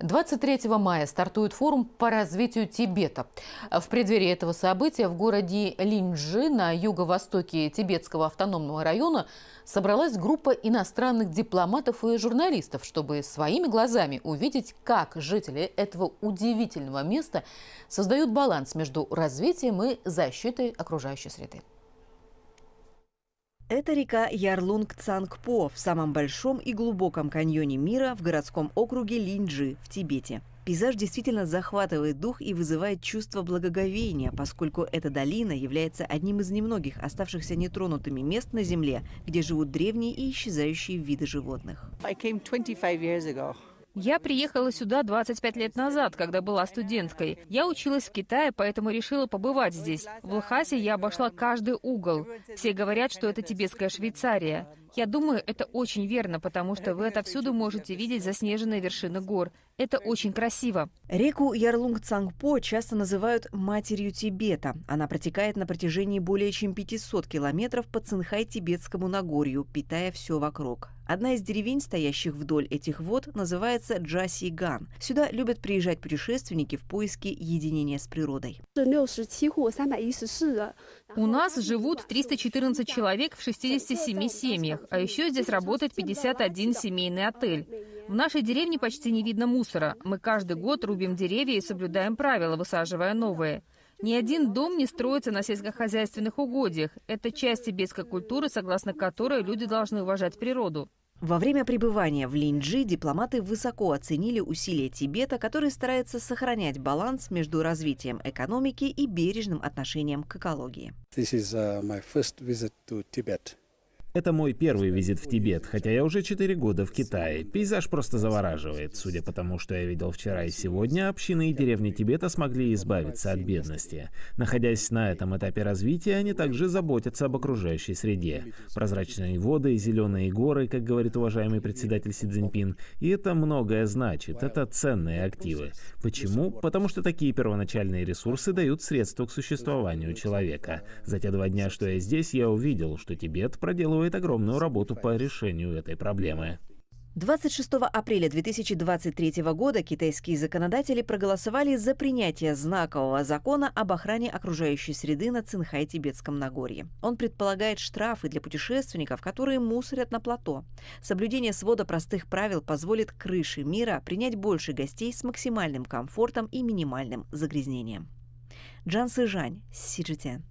23 мая стартует форум по развитию Тибета. В преддверии этого события в городе Линджи на юго-востоке Тибетского автономного района собралась группа иностранных дипломатов и журналистов, чтобы своими глазами увидеть, как жители этого удивительного места создают баланс между развитием и защитой окружающей среды. Это река Ярлунг-Цангпо в самом большом и глубоком каньоне мира в городском округе Линджи в Тибете. Пейзаж действительно захватывает дух и вызывает чувство благоговения, поскольку эта долина является одним из немногих оставшихся нетронутыми мест на Земле, где живут древние и исчезающие виды животных. 25 я приехала сюда 25 лет назад, когда была студенткой. Я училась в Китае, поэтому решила побывать здесь. В Лхасе я обошла каждый угол. Все говорят, что это тибетская Швейцария. Я думаю, это очень верно, потому что вы отовсюду можете видеть заснеженные вершины гор. Это очень красиво. Реку Ярлунг-Цангпо часто называют «матерью Тибета». Она протекает на протяжении более чем 500 километров по Цинхай-Тибетскому Нагорью, питая все вокруг. Одна из деревень, стоящих вдоль этих вод, называется Джасиган. Сюда любят приезжать путешественники в поиске единения с природой. У нас живут 314 человек в 67 семьях, а еще здесь работает 51 семейный отель. В нашей деревне почти не видно мусора. Мы каждый год рубим деревья и соблюдаем правила, высаживая новые. Ни один дом не строится на сельскохозяйственных угодьях. Это часть тибетской культуры, согласно которой люди должны уважать природу. Во время пребывания в Линджи дипломаты высоко оценили усилия Тибета, который старается сохранять баланс между развитием экономики и бережным отношением к экологии. This is, uh, my first visit to это мой первый визит в Тибет, хотя я уже четыре года в Китае. Пейзаж просто завораживает. Судя по тому, что я видел вчера и сегодня, общины и деревни Тибета смогли избавиться от бедности. Находясь на этом этапе развития, они также заботятся об окружающей среде. Прозрачные воды, зеленые горы, как говорит уважаемый председатель Си Цзиньпин. И это многое значит. Это ценные активы. Почему? Потому что такие первоначальные ресурсы дают средства к существованию человека. За те два дня, что я здесь, я увидел, что Тибет проделывает проделывает огромную работу по решению этой проблемы. 26 апреля 2023 года китайские законодатели проголосовали за принятие знакового закона об охране окружающей среды на Цинхай-Тибетском Нагорье. Он предполагает штрафы для путешественников, которые мусорят на плато. Соблюдение свода простых правил позволит крыше мира принять больше гостей с максимальным комфортом и минимальным загрязнением. Джан Сыжань, Сиджитян.